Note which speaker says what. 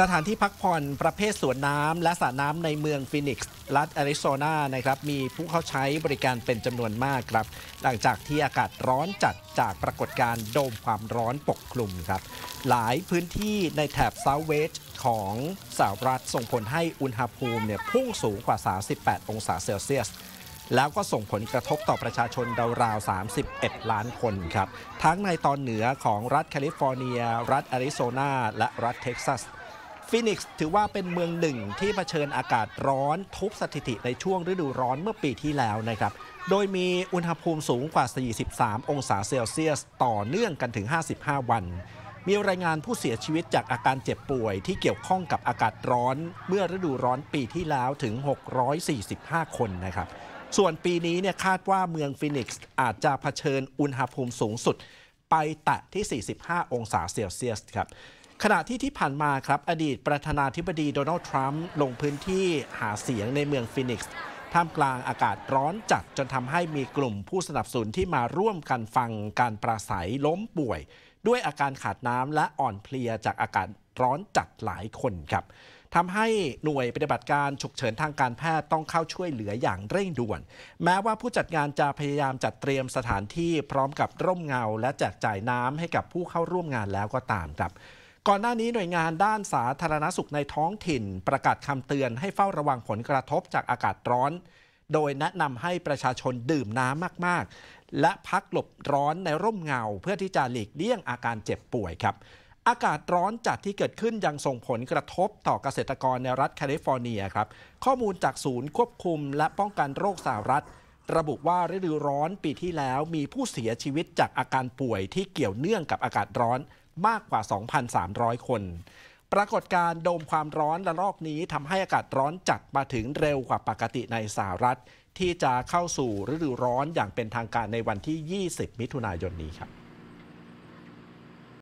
Speaker 1: สถานที่พักผ่อนประเภทสวนน้ำ และสระน้ำในเมืองฟินิกส์รัฐแอริโซนานะครับมีผู้เข้าใช้บริการเป็นจำนวนมากครับ หลังจากที่อากาศร้อนจัดจากปรากฏการณ์โดมความร้อนปกคลุมครับหลายพื้นที่ในแถบซาวเวจของสหรัฐส่งผลให้อุณหภูมิเนี่ยพุ่งสูงกว่า 38 องศาเซลเซียส แล้วก็ส่งผลกระทบต่อประชาชนดาราว 31 ล้านคนครับทั้งในตอนเหนือของรัฐแคลิฟอร์เนีย รัฐแอริโซนาและรัฐเท็กซัสฟินิกซ์ถือว่าเป็นเมืองหนึ่งที่เผชิญอากาศร้อนทุบสถิติในช่วงฤดูร้อนเมื่อปีที่แล้วนะครับ โดยมีอุณหภูมิสูงกว่า 43 องศาเซลเซียสต่อเนื่องกันถึง 55 วัน มีรายงานผู้เสียชีวิตจากอาการเจ็บป่วยที่เกี่ยวข้องกับอากาศร้อนเมื่อฤดูร้อนปีที่แล้วถึง 645 คนนะครับ ส่วนปีนี้เนี่ยคาดว่าเมืองฟินิกซ์อาจจะะเผชิญอุณหภูมิสูงสุด ไปแตะที่ 45 องศาเซลเซียสครับขณะที่ที่ผ่านมาครับ อดีตประธานาธิบดีโดนัลด์ทรัมป์ลงพื้นที่หาเสียงในเมืองฟินิกส์ท่ามกลางอากาศร้อนจัดจนทำให้มีกลุ่มผู้สนับสนุนที่มาร่วมกันฟังการปราศัยล้มป่วย ด้วยอาการขาดน้ำและอ่อนเพลียจากอากาศร้อนจัดหลายคนครับทำให้หน่วยปฏิบัติการฉุกเฉินทางการแพทย์ต้องเข้าช่วยเหลืออย่างเร่งด่วน แม้ว่าผู้จัดงานจะพยายามจัดเตรียมสถานที่พร้อมกับร่มเงาและแจกจ่ายน้ำให้กับผู้เข้าร่วมงานแล้วก็ตามครับก่อนหน้านี้หน่วยงานด้านสาธารณสุขในท้องถิ่น ประกาศคำเตือนให้เฝ้าระวังผลกระทบจากอากาศร้อน โดยแนะนำให้ประชาชนดื่มน้ำมาก ๆ และพักหลบร้อนในร่มเงาเพื่อที่จะหลีกเลี่ยงอาการเจ็บป่วยครับ อากาศร้อนจัดที่เกิดขึ้นยังส่งผลกระทบต่อเกษตรกรในรัฐแคลิฟอร์เนียครับ ข้อมูลจากศูนย์ควบคุมและป้องกันโรคสหรัฐ ระบุว่าฤดูร้อนปีที่แล้วมีผู้เสียชีวิตจากอาการป่วย ที่เกี่ยวเนื่องกับอากาศร้อนมากกว่า 2,300 คน ปรากฏการโดมความร้อนระลอกนี้ทำให้อากาศร้อนจัดมาถึงเร็วกว่าปกติในสหรัฐ ที่จะเข้าสู่ฤดูร้อนอย่างเป็นทางการในวันที่ 20 มิถุนายนนี้ครับ